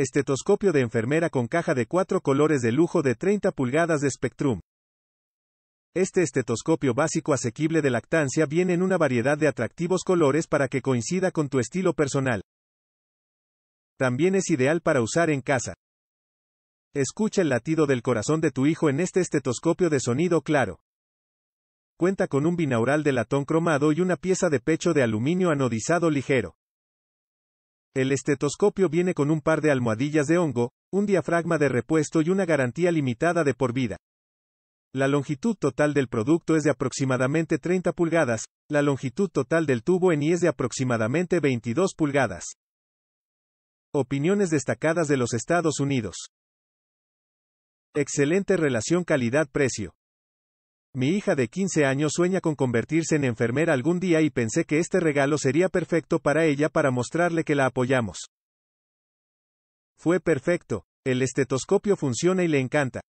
estetoscopio de enfermera con caja de cuatro colores de lujo de 30 pulgadas de Spectrum. Este estetoscopio básico asequible de lactancia viene en una variedad de atractivos colores para que coincida con tu estilo personal. También es ideal para usar en casa. Escucha el latido del corazón de tu hijo en este estetoscopio de sonido claro. Cuenta con un binaural de latón cromado y una pieza de pecho de aluminio anodizado ligero. El estetoscopio viene con un par de almohadillas de hongo, un diafragma de repuesto y una garantía limitada de por vida. La longitud total del producto es de aproximadamente 30 pulgadas, la longitud total del tubo en I es de aproximadamente 22 pulgadas. Opiniones destacadas de los Estados Unidos. Excelente relación calidad-precio. Mi hija de 15 años sueña con convertirse en enfermera algún día y pensé que este regalo sería perfecto para ella para mostrarle que la apoyamos. Fue perfecto. El estetoscopio funciona y le encanta.